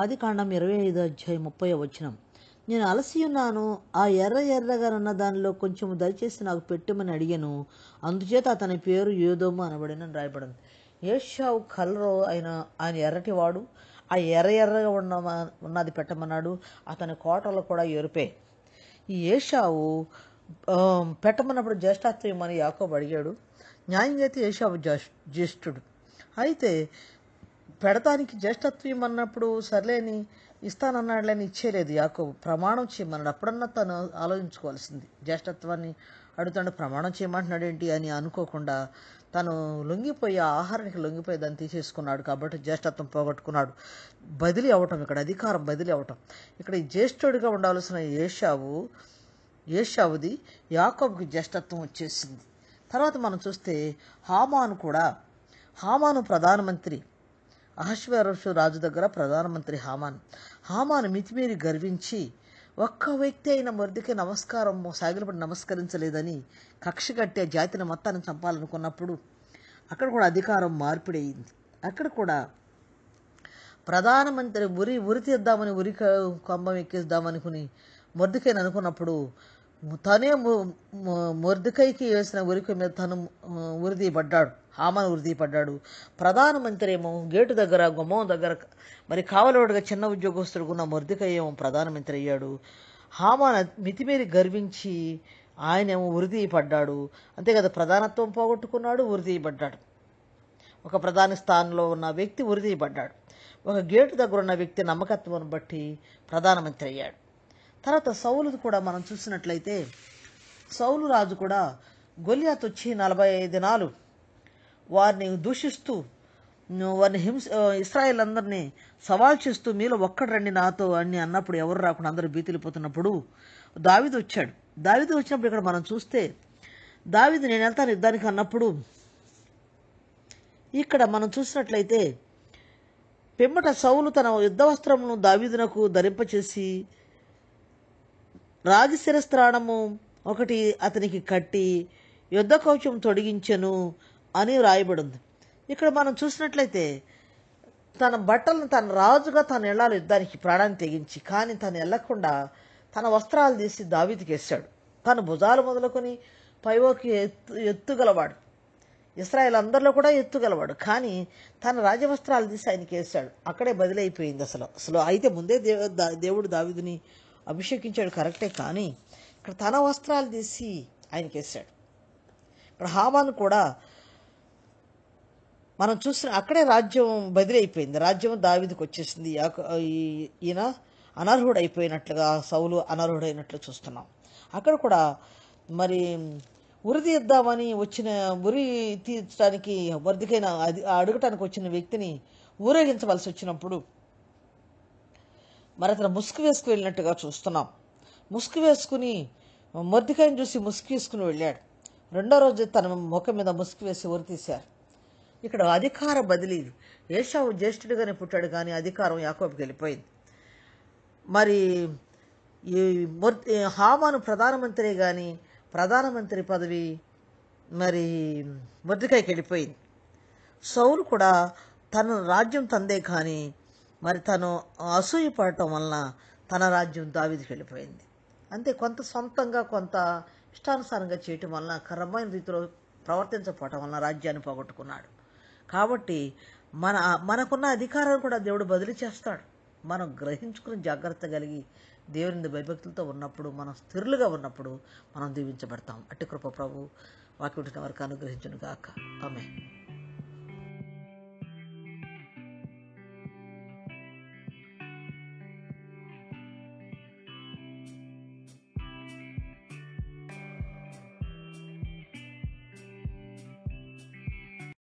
ఆది కాండం ఇరవై ఐదు అధ్యాయం ముప్పై వచ్చినం నేను అలసి ఉన్నాను ఆ ఎర్ర ఉన్న దానిలో కొంచెం దయచేసి నాకు పెట్టమని అడిగాను అందుచేత అతని పేరు యోదోము అనబడిన రాయబడింది ఏషావు కలరు ఆయన ఆయన ఎర్రటివాడు ఆ ఎర్ర ఎర్రగా ఉన్న ఉన్నది పెట్టమన్నాడు అతని కోటలు కూడా ఎరుపే ఈ ఏషావు పెట్టమన్నప్పుడు అని యాకోబు అడిగాడు న్యాయం చేతి ఏషావు జ్యేష్ఠుడు అయితే పెడతానికి జ్యేష్ఠత్వం అన్నప్పుడు సర్లేని ఇస్తానన్నాడులేని ఇచ్చేయలేదు యాకు ప్రమాణం చేయమన్నాడు అప్పుడన్నా తను ఆలోచించుకోవాల్సింది జ్యేష్ఠత్వాన్ని అడుగుతాడు ప్రమాణం చేయమంటున్నాడు ఏంటి అని అనుకోకుండా తను లొంగిపోయి ఆహారానికి లొంగిపోయి దాన్ని తీసేసుకున్నాడు కాబట్టి జ్యేష్ఠత్వం పోగొట్టుకున్నాడు బదిలీ అవటం ఇక్కడ అధికారం బదిలీ అవటం ఇక్కడ జ్యేష్ఠుడిగా ఉండాల్సిన ఏషావు ఏషావుది యాకోబుకి జ్యేష్ఠత్వం వచ్చేసింది తర్వాత మనం చూస్తే హామాను కూడా హామాను ప్రధానమంత్రి అహశ్వరషు రాజు దగ్గర ప్రధానమంత్రి హామాన్ హామాన్ మితిమీరి గర్వించి ఒక్క వ్యక్తి అయిన మొరదికి నమస్కారం సాగిలపడి నమస్కరించలేదని కక్ష కట్టే జాతిని మొత్తాన్ని చంపాలనుకున్నప్పుడు అక్కడ కూడా అధికారం మార్పిడయింది అక్కడ కూడా ప్రధానమంత్రి ఉరి ఉరి తీద్దామని ఉరి కంభం ఎక్కేద్దామనుకుని మొరదికైన అనుకున్నప్పుడు తనే మొర్దుకైకి వేసిన ఉరికి మీద తను ఉరిదీయబడ్డాడు హామాను ఉరిదీయబడ్డాడు ప్రధానమంత్రి ఏమో గేటు దగ్గర గుమ్మం దగ్గర మరి కావలవాడుగా చిన్న ఉద్యోగస్తుడు ఉన్న మొర్దుకయ్య ఏమో ప్రధానమంత్రి అయ్యాడు హామాన్ మితిమీరి గర్వించి ఆయనేమో ఉరిదీయబడ్డాడు అంతే కదా ప్రధానత్వం పోగొట్టుకున్నాడు ఉరిదీయబడ్డాడు ఒక ప్రధాన స్థానంలో ఉన్న వ్యక్తి ఉరిదీయబడ్డాడు ఒక గేటు దగ్గర ఉన్న వ్యక్తి నమ్మకత్వం బట్టి ప్రధానమంత్రి అయ్యాడు తర్వాత సౌలు కూడా మనం చూసినట్లయితే సౌలు రాజు కూడా గొలియాత్ వచ్చి నలభై దినాలు వారిని దూషిస్తూ వారిని హింస ఇస్రాయల్ అందరినీ సవాల్ చేస్తూ మీలో ఒక్కడు రండి నాతో అని అన్నప్పుడు ఎవరు రాకుండా అందరూ బీతిలిపోతున్నప్పుడు దావిది వచ్చాడు దావిది వచ్చినప్పుడు ఇక్కడ మనం చూస్తే దావిది నేను వెళ్తాను యుద్ధానికి అన్నప్పుడు ఇక్కడ మనం చూసినట్లయితే పెమ్మట సౌలు తన యుద్ధ వస్త్రమును దావీదునకు ధరింపచేసి రాగి శిరస్త్రాణము ఒకటి అతనికి కట్టి యుద్ధ కౌచం తొడిగించెను అని వ్రాయబడింది ఇక్కడ మనం చూసినట్లయితే తన బట్టలను తన రాజుగా తను వెళ్ళాలి యుద్ధానికి ప్రాణాన్ని తెగించి కానీ తను వెళ్ళకుండా తన వస్త్రాలు తీసి వేస్తాడు తన భుజాలు మొదలుకొని పైవోకి ఎత్తు ఎత్తుగలవాడు ఇస్రాయల్ అందరిలో కూడా ఎత్తుగలవాడు కానీ తన రాజవస్త్రాలు తీసి ఆయనకి వేశాడు అక్కడే బదిలైపోయింది అసలు అసలు అయితే ముందే దేవుడు దావిదిని అభిషేకించాడు కరెక్టే కానీ ఇక్కడ తన వస్త్రాలు తీసి ఆయనకేసాడు ఇక్కడ హామాన్ కూడా మనం చూసిన అక్కడే రాజ్యం బదిలీ అయిపోయింది రాజ్యం దావిదికి వచ్చేసింది ఈయన అనర్హుడు అయిపోయినట్లుగా సౌలు అనర్హుడైనట్లు చూస్తున్నాం అక్కడ కూడా మరి తీద్దామని వచ్చిన ఉరి తీర్చడానికి వరదికైన అడగటానికి వచ్చిన వ్యక్తిని ఊరేగించవలసి వచ్చినప్పుడు మరి అతను ముసుగు వేసుకు వెళ్ళినట్టుగా చూస్తున్నాం ముసుగు వేసుకుని మొద్దికాయని చూసి ముసుగు వేసుకుని వెళ్ళాడు రెండో రోజు తన ముఖం మీద ముసుగు వేసి తీశారు ఇక్కడ అధికార బదిలీ ఏషావు జ్యేష్ఠుడిగానే పుట్టాడు కానీ అధికారం యాకోబుకి వెళ్ళిపోయింది మరి ఈ హామాను ప్రధానమంత్రి కానీ ప్రధానమంత్రి పదవి మరి మొద్దికాయకి వెళ్ళిపోయింది సౌలు కూడా తన రాజ్యం తందే కానీ మరి తను అసూయపడటం వలన తన రాజ్యం దావిదికి వెళ్ళిపోయింది అంతే కొంత సొంతంగా కొంత ఇష్టానుసారంగా చేయటం వలన కర్రమైన రీతిలో ప్రవర్తించకపోవటం వలన రాజ్యాన్ని పోగొట్టుకున్నాడు కాబట్టి మన మనకున్న అధికారాన్ని కూడా దేవుడు బదిలీ చేస్తాడు మనం గ్రహించుకుని జాగ్రత్త కలిగి దేవుని భయభక్తులతో ఉన్నప్పుడు మనం స్థిరులుగా ఉన్నప్పుడు మనం దీవించబడతాం అట్టి కృప ప్రభు వాక్యుడిన వరకు అనుగ్రహించను గాక ఆమె